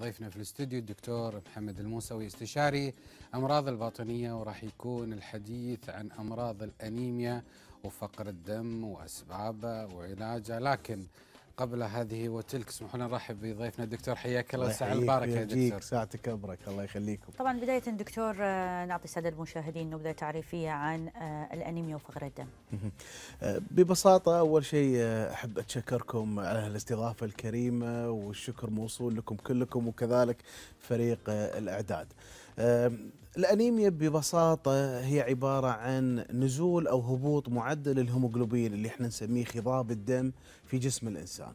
ضيفنا في الاستوديو الدكتور محمد الموسوي استشاري امراض الباطنيه وراح يكون الحديث عن امراض الانيميا وفقر الدم واسبابه وعلاجه لكن قبل هذه وتلك اسمحوا لنا نرحب بضيفنا الدكتور حياك الله الساعه المباركه يا دكتور ساعتك ابرك الله يخليكم طبعا بدايه دكتور آه، نعطي الساده المشاهدين نبذه تعريفيه عن آه، الانيميا وفقر الدم آه، ببساطه اول شيء احب اتشكركم على الاستضافه الكريمه والشكر موصول لكم كلكم وكذلك فريق الاعداد الانيميا ببساطه هي عباره عن نزول او هبوط معدل الهيموغلوبين اللي احنا نسميه خضاب الدم في جسم الانسان.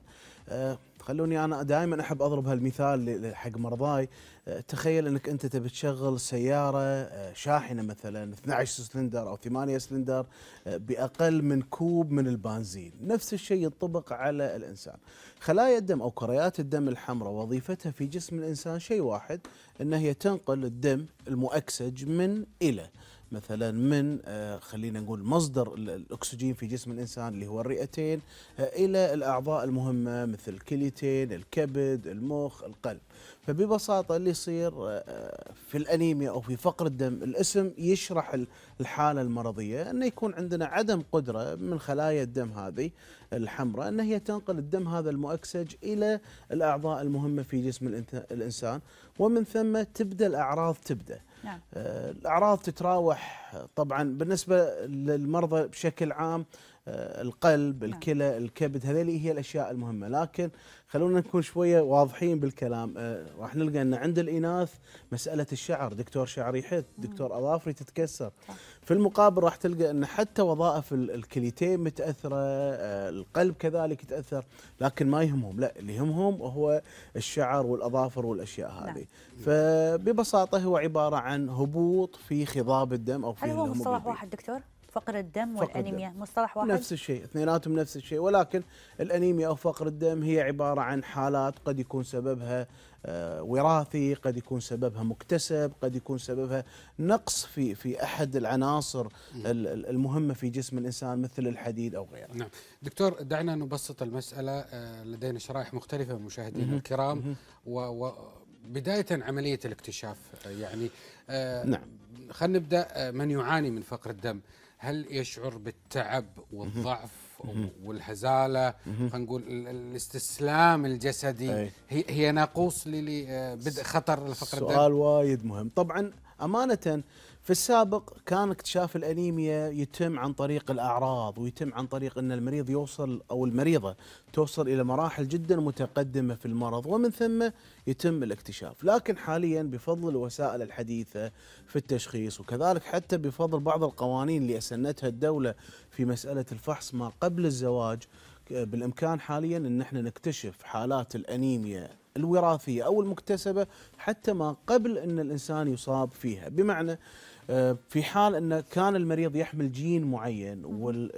آه، خلوني انا دائما احب اضرب هالمثال حق مرضاي آه، تخيل انك انت تبي تشغل سياره آه، شاحنه مثلا 12 سلندر او 8 سلندر باقل من كوب من البنزين، نفس الشيء ينطبق على الانسان. خلايا الدم او كريات الدم الحمراء وظيفتها في جسم الانسان شيء واحد ان هي تنقل الدم المؤكسج من الى مثلا من آه، خلينا نقول مصدر الأكسجين في جسم الإنسان اللي هو الرئتين آه، إلى الأعضاء المهمة مثل الكليتين الكبد المخ القلب فببساطه اللي يصير آه، في الانيميا او في فقر الدم الاسم يشرح الحاله المرضيه انه يكون عندنا عدم قدره من خلايا الدم هذه الحمراء ان هي تنقل الدم هذا المؤكسج الى الاعضاء المهمه في جسم الانسان ومن ثم تبدا الاعراض تبدا نعم. آه، الاعراض تتراوح طبعا بالنسبة للمرضى بشكل عام آه، القلب نعم. الكلى الكبد هذه هي الأشياء المهمة لكن خلونا نكون شوية واضحين بالكلام آه، راح نلقى أن عند الإناث مسألة الشعر دكتور شعري يحد نعم. دكتور أظافري تتكسر في المقابل راح تلقى ان حتى وظائف الكليتين متاثره آه، القلب كذلك يتاثر لكن ما يهمهم لا اللي يهمهم هو الشعر والاظافر والاشياء نعم. هذه فببساطه هو عباره عن هبوط في خضاب الدم او في هل هو مصطلح واحد دكتور؟ فقر الدم فقر والانيميا الدم. مصطلح واحد نفس الشيء اثنيناتهم نفس الشيء ولكن الانيميا او فقر الدم هي عباره عن حالات قد يكون سببها آه، وراثي قد يكون سببها مكتسب قد يكون سببها نقص في في احد العناصر المهمه في جسم الانسان مثل الحديد او غيره نعم دكتور دعنا نبسط المساله آه، لدينا شرائح مختلفه مشاهدينا الكرام و بداية عملية الاكتشاف يعني آه، نعم خلينا نبدأ من يعاني من فقر الدم هل يشعر بالتعب والضعف والهزاله خلينا نقول الاستسلام الجسدي هي, هي ناقوس لبدء آه، خطر الفقر الدم؟ سؤال وايد مهم طبعا امانه في السابق كان اكتشاف الانيميا يتم عن طريق الاعراض ويتم عن طريق ان المريض يوصل او المريضه توصل الى مراحل جدا متقدمه في المرض ومن ثم يتم الاكتشاف، لكن حاليا بفضل الوسائل الحديثه في التشخيص وكذلك حتى بفضل بعض القوانين اللي اسنتها الدوله في مساله الفحص ما قبل الزواج بالامكان حاليا ان احنا نكتشف حالات الانيميا الوراثيه او المكتسبه حتى ما قبل ان الانسان يصاب فيها، بمعنى آه، في حال أن كان المريض يحمل جين معين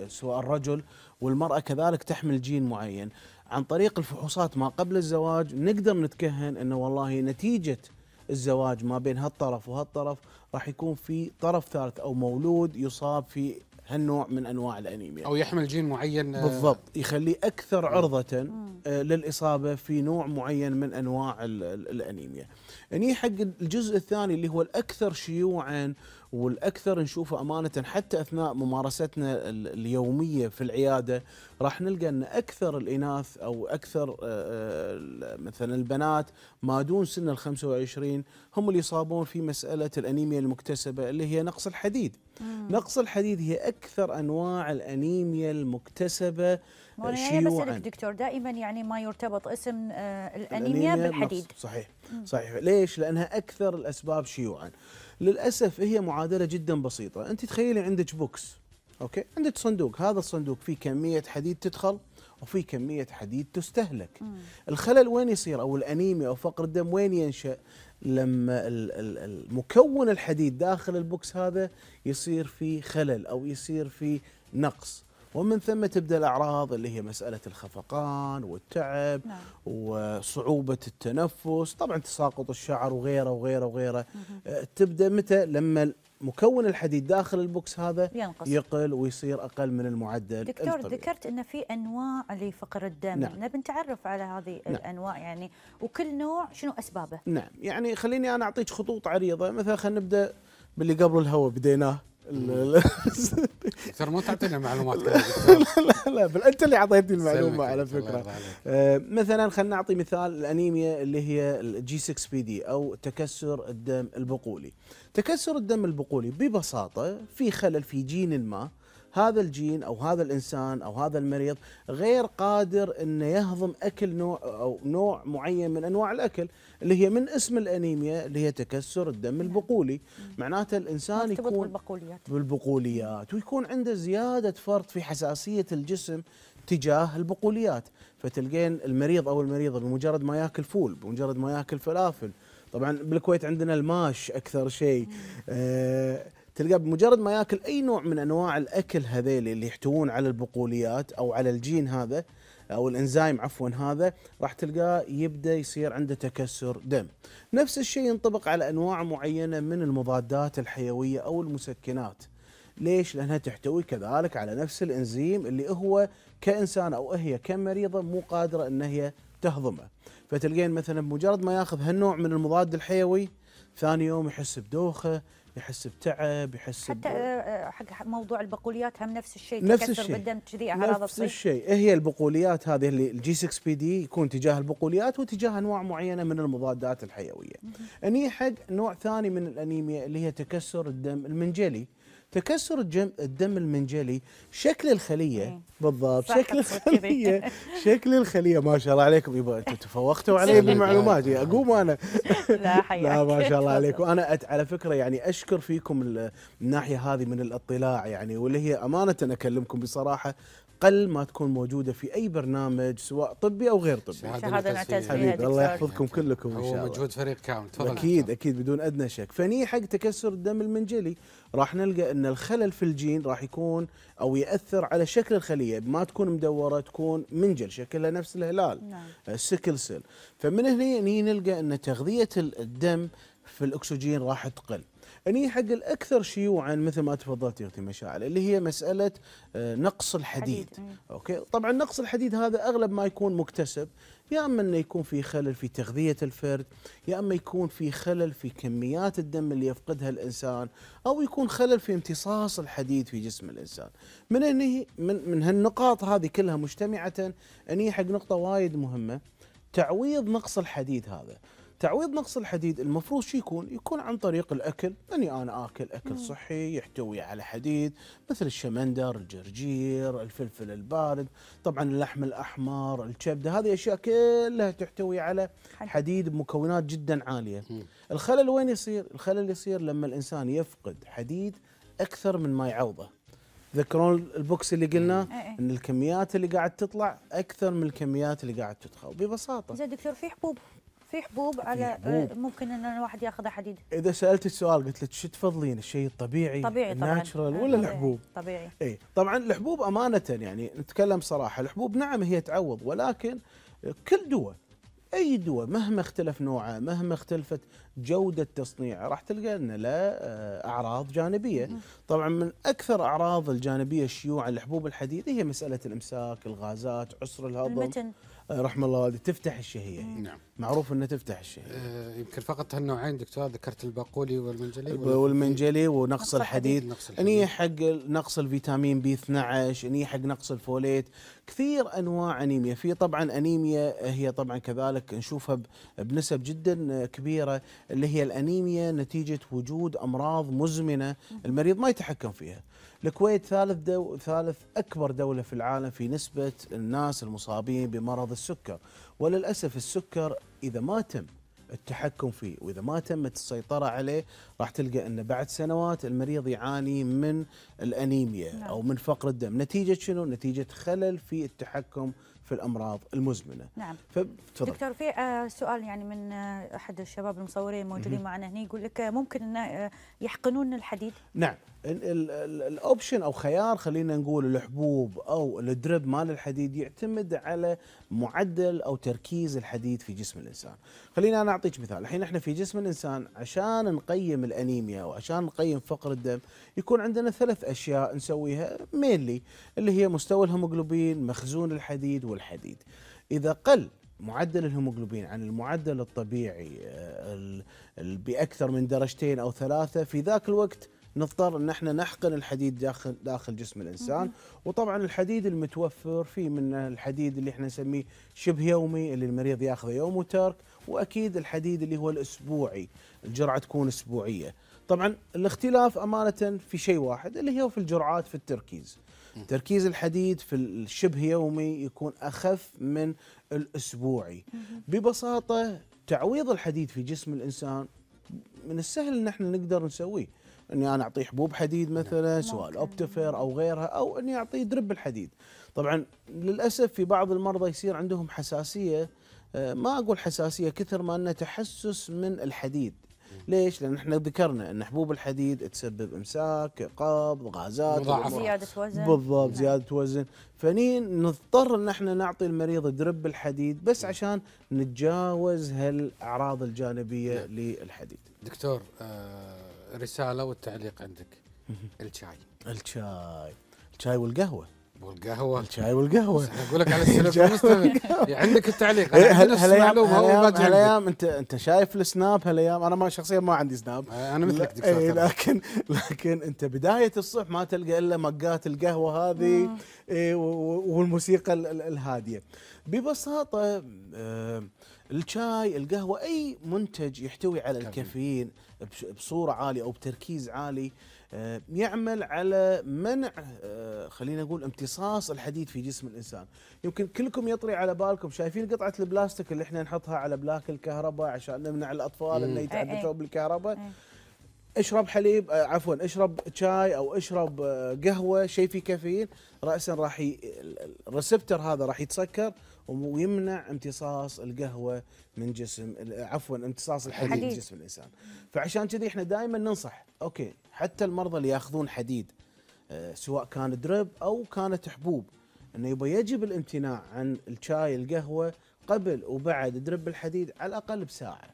سواء الرجل والمرأة كذلك تحمل جين معين عن طريق الفحوصات ما قبل الزواج نقدر نتكهن أنه والله نتيجة الزواج ما بين هالطرف وهالطرف راح يكون في طرف ثالث أو مولود يصاب في هالنوع من انواع الانيميا او يحمل جين معين آه. بالضبط يخليه اكثر عرضه آه، للاصابه في نوع معين من انواع الانيميا. هني حق الجزء الثاني اللي هو الاكثر شيوعا والاكثر نشوفه امانه حتى اثناء ممارستنا اليوميه في العياده راح نلقى ان اكثر الاناث او اكثر آه، آه، مثلا البنات ما دون سن ال 25 هم اللي يصابون في مساله الانيميا المكتسبه اللي هي نقص الحديد. مم. نقص الحديد هي اكثر انواع الانيميا المكتسبه شيوعا. آه، يعني، انا بسالك دكتور دائما يعني ما يرتبط اسم الانيميا, الأنيميا بالحديد. صحيح مم. صحيح ليش؟ لانها اكثر الاسباب شيوعا. للاسف هي معادله جدا بسيطه انت تخيلي عندك بوكس اوكي عندك صندوق هذا الصندوق فيه كميه حديد تدخل وفي كميه حديد تستهلك مم. الخلل وين يصير او الانيميا او فقر الدم وين ينشا لما المكون الحديد داخل البوكس هذا يصير في خلل او يصير في نقص ومن ثم تبدا الاعراض اللي هي مساله الخفقان والتعب نعم. وصعوبه التنفس طبعا تساقط الشعر وغيره وغيره وغيره أه، تبدا متى لما مكون الحديد داخل البوكس هذا ينقص. يقل ويصير اقل من المعدل دكتور الطبيعي. ذكرت ان في انواع لفقر الدم نعم. نبي نتعرف على هذه نعم. الانواع يعني وكل نوع شنو اسبابه نعم يعني خليني انا اعطيك خطوط عريضه مثلا خلينا نبدا باللي قبل الهواء بديناه دكتور ما تعطينا معلومات لا, لا لا بل انت اللي اعطيتني المعلومه على فكره آه، مثلا خلينا نعطي مثال الانيميا اللي هي الجي 6 بي دي او تكسر الدم البقولي تكسر الدم البقولي ببساطه في خلل في جين ما هذا الجين او هذا الانسان او هذا المريض غير قادر انه يهضم اكل نوع او نوع معين من انواع الاكل اللي هي من اسم الانيميا اللي هي تكسر الدم نعم. البقولي معناته الانسان يكون بالبقوليات بالبقوليات ويكون عنده زياده فرط في حساسيه الجسم تجاه البقوليات فتلقين المريض او المريضه بمجرد ما ياكل فول بمجرد ما ياكل فلافل طبعا بالكويت عندنا الماش اكثر شيء آه تلقاه بمجرد ما ياكل اي نوع من انواع الاكل هذيل اللي يحتوون على البقوليات او على الجين هذا او الانزيم عفوا هذا راح تلقاه يبدا يصير عنده تكسر دم. نفس الشيء ينطبق على انواع معينه من المضادات الحيويه او المسكنات. ليش؟ لانها تحتوي كذلك على نفس الانزيم اللي هو كانسان او هي كمريضه مو قادره ان هي تهضمه. فتلقين مثلا بمجرد ما ياخذ هالنوع من المضاد الحيوي ثاني يوم يحس بدوخه، يحس بتعب يحس حتى آه، آه، حق موضوع البقوليات هم نفس الشيء نفس الشيء بدن كذي اعراض نفس الشيء هي البقوليات هذه اللي الجي 6 بي دي يكون تجاه البقوليات وتجاه انواع معينه من المضادات الحيويه. اني حق نوع ثاني من الانيميا اللي هي تكسر الدم المنجلي تكسر الجم الدم المنجلي شكل الخليه إيه. بالضبط شكل الخليه شكل الخليه ما شاء الله عليكم يبا انتم تفوقتوا علي بالمعلومات اقوم انا لا حياك لا ما شاء الله عليكم انا على فكره يعني اشكر فيكم الناحيه هذه من الاطلاع يعني واللي هي امانه اكلمكم بصراحه قل ما تكون موجوده في اي برنامج سواء طبي او غير طبي هذا نعتز فيها الله يحفظكم كلكم ان شاء الله مجهود فريق كامل تفضل اكيد اكيد بدون ادنى شك فني حق تكسر الدم المنجلي راح نلقى ان الخلل في الجين راح يكون او ياثر على شكل الخليه ما تكون مدوره تكون منجل شكلها نفس الهلال نعم. السكل آه، سيل فمن هنا نلقى ان تغذيه الدم في الاكسجين راح تقل اني يعني حق الاكثر شيوعا مثل ما تفضلت يا اختي مشاعل اللي هي مساله آه، نقص الحديد حديد. اوكي طبعا نقص الحديد هذا اغلب ما يكون مكتسب يا اما انه يكون في خلل في تغذيه الفرد، يا اما يكون في خلل في كميات الدم اللي يفقدها الانسان، او يكون خلل في امتصاص الحديد في جسم الانسان. من هني من من هالنقاط هذه كلها مجتمعه اني حق نقطه وايد مهمه تعويض نقص الحديد هذا، تعويض نقص الحديد المفروض شو يكون؟ يكون عن طريق الاكل، اني انا اكل اكل صحي يحتوي على حديد مثل الشمندر، الجرجير، الفلفل البارد، طبعا اللحم الاحمر، الكبده، هذه اشياء كلها تحتوي على حديد بمكونات جدا عاليه. الخلل وين يصير؟ الخلل يصير لما الانسان يفقد حديد اكثر من ما يعوضه. ذكرون البوكس اللي قلنا إيه، إيه. ان الكميات اللي قاعد تطلع اكثر من الكميات اللي قاعد تدخل ببساطه زين دكتور في حبوب في حبوب على آه، حبوب. ممكن ان الواحد ياخذها حديد اذا سالت السؤال قلت لك شو تفضلين الشيء الطبيعي طبيعي الناتشرال ناتشرال ولا طبيعي. آه، الحبوب طبيعي اي طبعا الحبوب امانه يعني نتكلم صراحه الحبوب نعم هي تعوض ولكن كل دواء اي دواء مهما اختلف نوعه مهما اختلفت جوده تصنيعه راح تلقى انه آه، له اعراض جانبيه طبعا من اكثر اعراض الجانبيه شيوعا لحبوب الحديد هي مساله الامساك الغازات عسر الهضم المتن. آه، رحم الله والدي تفتح الشهيه نعم معروف انها تفتح الشهيه آه يمكن فقط هالنوعين دكتور ذكرت البقولي والمنجلي والمنجلي ونقص الحديد, نقص الحديد. اني حق نقص الفيتامين بي 12 اني حق نقص الفوليت كثير انواع انيميا في طبعا انيميا هي طبعا كذلك نشوفها بنسب جدا كبيره اللي هي الانيميا نتيجه وجود امراض مزمنه المريض ما يتحكم فيها الكويت ثالث دو ثالث اكبر دوله في العالم في نسبه الناس المصابين بمرض السكر وللأسف السكر إذا ما تم التحكم فيه وإذا ما تمت السيطرة عليه راح تلقى أن بعد سنوات المريض يعاني من الأنيميا نعم. أو من فقر الدم نتيجة شنو؟ نتيجة خلل في التحكم في الامراض المزمنه نعم فتضل. دكتور في آه، سؤال يعني من آه، احد الشباب المصورين موجودين معنا هنا يقول لك آه، ممكن ان يحقنون الحديد نعم الاوبشن او خيار خلينا نقول الحبوب او الدرب مال الحديد يعتمد على معدل او تركيز الحديد في جسم الانسان خلينا انا اعطيك مثال الحين احنا في جسم الانسان عشان نقيم الانيميا وعشان نقيم فقر الدم يكون عندنا ثلاث اشياء نسويها مينلي اللي هي مستوى الهيموجلوبين مخزون الحديد والحديد اذا قل معدل الهيموجلوبين عن المعدل الطبيعي آه، باكثر من درجتين او ثلاثه في ذاك الوقت نضطر ان احنا نحقن الحديد داخل داخل جسم الانسان وطبعا الحديد المتوفر فيه من الحديد اللي احنا نسميه شبه يومي اللي المريض ياخذه يوم وترك واكيد الحديد اللي هو الاسبوعي الجرعه تكون اسبوعيه طبعا الاختلاف امانه في شيء واحد اللي هو في الجرعات في التركيز تركيز الحديد في الشبه يومي يكون اخف من الاسبوعي ببساطه تعويض الحديد في جسم الانسان من السهل ان احنا نقدر نسويه اني انا اعطيه حبوب حديد مثلا نعم. سواء الاوبتفير او غيرها او اني اعطيه درب الحديد طبعا للاسف في بعض المرضى يصير عندهم حساسيه آه، ما اقول حساسيه كثر ما انه تحسس من الحديد ليش؟ لان احنا ذكرنا ان حبوب الحديد تسبب امساك، قبض، غازات زياده وزن بالضبط نعم. زياده وزن، فني نضطر ان احنا نعطي المريض درب الحديد بس نعم. عشان نتجاوز هالاعراض الجانبيه للحديد. دكتور آه رساله والتعليق عندك الشاي الشاي الشاي والقهوه والقهوة الشاي والقهوة اقول لك على السلف عندك التعليق هالايام هالايام انت انت شايف السناب هالايام انا ما شخصيا ما عندي سناب أه، انا مثلك دكتور إيه، لكن لكن انت بداية الصبح ما تلقى الا مقات القهوة هذه إيه، والموسيقى الهادية ببساطة آه، الشاي القهوة اي منتج يحتوي على الكافيين بصورة عالية او بتركيز عالي آه، يعمل على منع خلينا نقول امتصاص الحديد في جسم الانسان يمكن كلكم يطري على بالكم شايفين قطعه البلاستيك اللي احنا نحطها على بلاك الكهرباء عشان نمنع الاطفال انه يتحدثوا إيه، إيه. بالكهرباء إيه. اشرب حليب آه، عفوا اشرب شاي او اشرب آه، قهوه شيء فيه كافيين راسا راح الريسبتر هذا راح يتسكر ويمنع امتصاص القهوه من جسم عفوا امتصاص الحديد من جسم الانسان فعشان كذي احنا دائما ننصح اوكي حتى المرضى اللي ياخذون حديد آه، سواء كان درب او كانت حبوب انه يبقى يجب الامتناع عن الشاي القهوه قبل وبعد درب الحديد على الاقل بساعه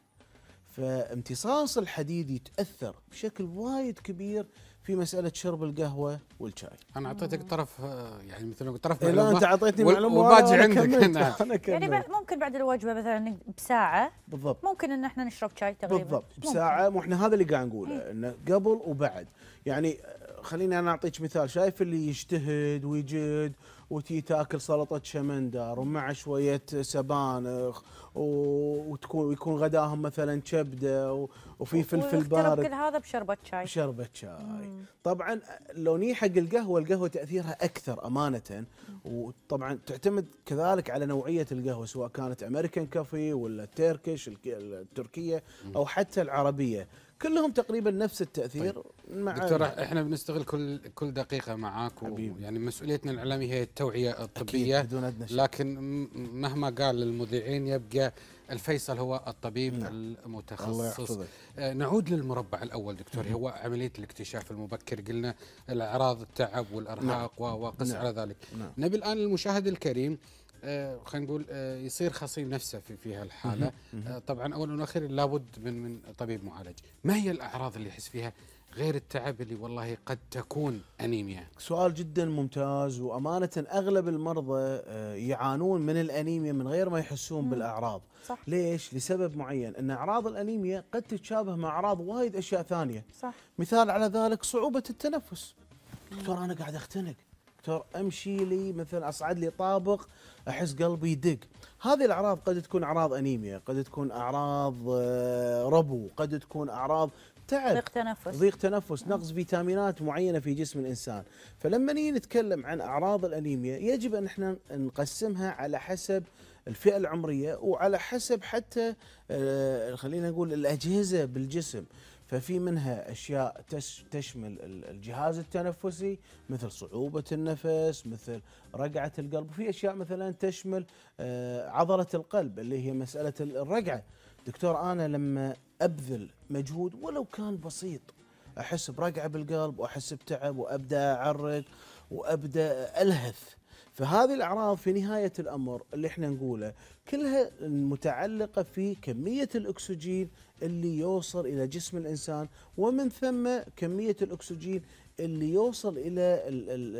فامتصاص الحديد يتاثر بشكل وايد كبير في مساله شرب القهوه والشاي. انا اعطيتك آه. طرف آه، يعني مثل طرف إيه، لا انت اعطيتني معلومه والباقي عندك أنا, يعني ممكن بعد الوجبه مثلا بساعه بالضبط ممكن ان احنا نشرب شاي تقريبا بالضبط بساعه واحنا هذا اللي قاعد نقوله إيه. انه قبل وبعد يعني خليني انا اعطيك مثال شايف اللي يجتهد ويجد وتي تاكل سلطه شمندر ومع شويه سبانخ وتكون ويكون غداهم مثلا كبده وفي فلفل بارد كل هذا بشربه شاي بشربه شاي طبعا لو ني حق القهوه القهوه تاثيرها اكثر امانه وطبعا تعتمد كذلك على نوعيه القهوه سواء كانت امريكان كافي ولا التركيش التركيه او حتى العربيه كلهم تقريبا نفس التاثير طيب. مع دكتور احنا بنستغل كل كل دقيقه معاك يعني مسؤوليتنا الاعلاميه هي التوعيه الطبيه بدون أدنى شيء. لكن مهما قال للمذيعين يبقى الفيصل هو الطبيب نعم. المتخصص الله يحفظك. آه، نعود للمربع الاول دكتور هو نعم. عمليه الاكتشاف المبكر قلنا الاعراض التعب والارهاق نعم. وقس نعم. على ذلك نعم. نبي الان المشاهد الكريم آه، خلينا نقول آه، يصير خصيم نفسه في في هالحاله آه، طبعا اولا واخيرا لابد من من طبيب معالج ما هي الاعراض اللي يحس فيها غير التعب اللي والله قد تكون انيميا سؤال جدا ممتاز وامانه اغلب المرضى يعانون من الانيميا من غير ما يحسون بالاعراض صح. ليش لسبب معين ان اعراض الانيميا قد تتشابه مع اعراض وايد اشياء ثانيه صح. مثال على ذلك صعوبه التنفس دكتور انا قاعد اختنق دكتور امشي لي مثلا اصعد لي طابق احس قلبي يدق هذه الاعراض قد تكون اعراض انيميا قد تكون اعراض آه، ربو قد تكون اعراض تعب ضيق تنفس ضيق تنفس نقص فيتامينات معينه في جسم الانسان فلما نيجي نتكلم عن اعراض الانيميا يجب ان احنا نقسمها على حسب الفئه العمريه وعلى حسب حتى آه، خلينا نقول الاجهزه بالجسم ففي منها اشياء تشمل الجهاز التنفسي مثل صعوبه النفس مثل رقعه القلب وفي اشياء مثلا تشمل آه، عضله القلب اللي هي مساله الرقعه دكتور انا لما ابذل مجهود ولو كان بسيط احس برقعه بالقلب واحس بتعب وابدا اعرق وابدا الهث فهذه الاعراض في نهايه الامر اللي احنا نقوله كلها متعلقه في كميه الاكسجين اللي يوصل الى جسم الانسان ومن ثم كميه الاكسجين اللي يوصل الى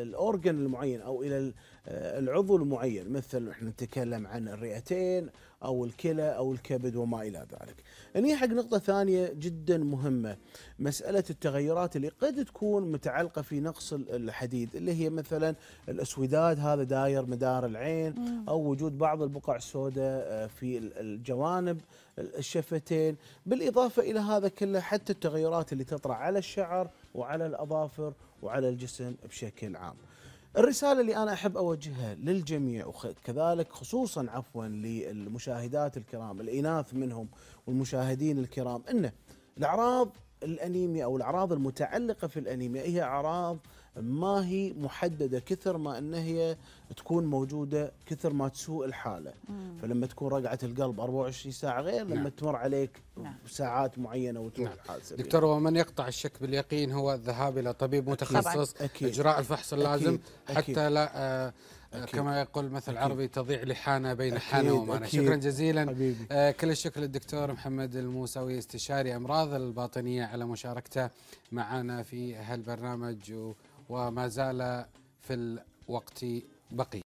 الاورجن المعين او الى آه، العضو المعين مثل احنا نتكلم عن الرئتين او الكلى او الكبد وما الى ذلك. نيجي حق نقطه ثانيه جدا مهمه مساله التغيرات اللي قد تكون متعلقه في نقص الحديد اللي هي مثلا الاسوداد هذا داير مدار العين او وجود بعض البقع السوداء آه، في الجوانب الشفتين بالاضافه الى هذا كله حتى التغيرات اللي تطرا على الشعر وعلى الأظافر وعلى الجسم بشكل عام الرسالة اللي أنا أحب أوجهها للجميع وكذلك خصوصا عفوا للمشاهدات الكرام الإناث منهم والمشاهدين الكرام أنه الأعراض الأنيميا أو الأعراض المتعلقة في الأنيميا هي أعراض ما هي محدده كثر ما ان هي تكون موجوده كثر ما تسوء الحاله مم. فلما تكون رقعه القلب 24 ساعه غير لما نعم. تمر عليك نعم. ساعات معينه وتروح نعم. الحادثه دكتور ومن يقطع الشك باليقين هو الذهاب الى طبيب متخصص أكيد. اجراء الفحص اللازم أكيد. حتى لا آه،, آه أكيد. كما يقول مثل أكيد. عربي تضيع لحانه بين حانه ومانه شكرا جزيلا حبيبي. آه كل الشكر للدكتور محمد الموسوي استشاري امراض الباطنيه على مشاركته معنا في هالبرنامج و وما زال في الوقت بقي